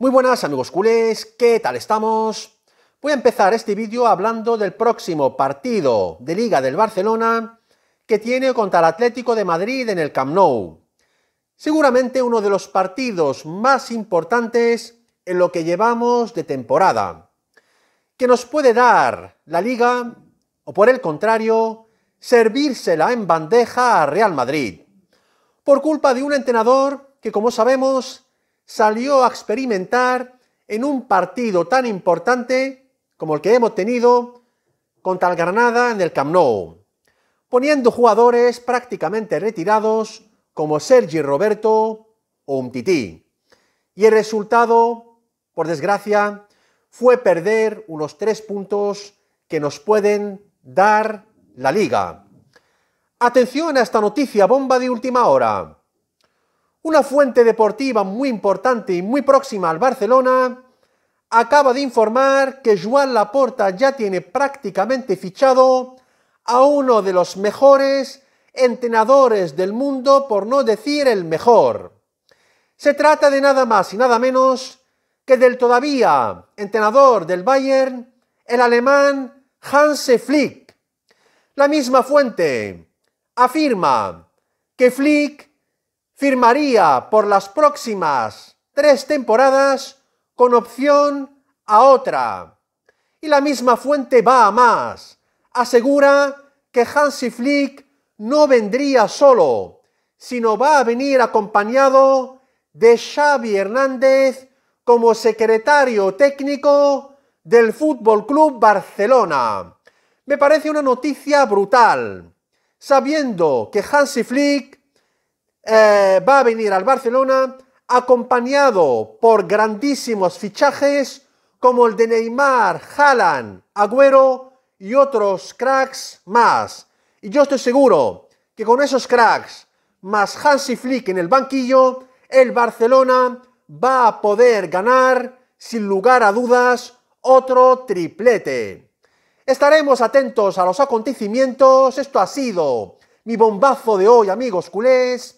Muy buenas amigos culés, ¿qué tal estamos? Voy a empezar este vídeo hablando del próximo partido de Liga del Barcelona que tiene contra el Atlético de Madrid en el Camp Nou. Seguramente uno de los partidos más importantes en lo que llevamos de temporada, que nos puede dar la Liga, o por el contrario, servírsela en bandeja a Real Madrid, por culpa de un entrenador que, como sabemos, salió a experimentar en un partido tan importante como el que hemos tenido contra el Granada en el Camp Nou, poniendo jugadores prácticamente retirados como Sergi Roberto o Umtiti. Y el resultado, por desgracia, fue perder unos tres puntos que nos pueden dar la liga. Atención a esta noticia bomba de última hora una fuente deportiva muy importante y muy próxima al Barcelona, acaba de informar que Joan Laporta ya tiene prácticamente fichado a uno de los mejores entrenadores del mundo, por no decir el mejor. Se trata de nada más y nada menos que del todavía entrenador del Bayern, el alemán Hanse Flick. La misma fuente afirma que Flick firmaría por las próximas tres temporadas con opción a otra. Y la misma fuente va a más. Asegura que Hansi Flick no vendría solo, sino va a venir acompañado de Xavi Hernández como secretario técnico del Fútbol Club Barcelona. Me parece una noticia brutal, sabiendo que Hansi Flick eh, va a venir al Barcelona acompañado por grandísimos fichajes como el de Neymar, Haaland, Agüero y otros cracks más. Y yo estoy seguro que con esos cracks más Hansi Flick en el banquillo, el Barcelona va a poder ganar sin lugar a dudas otro triplete. Estaremos atentos a los acontecimientos. Esto ha sido mi bombazo de hoy, amigos culés.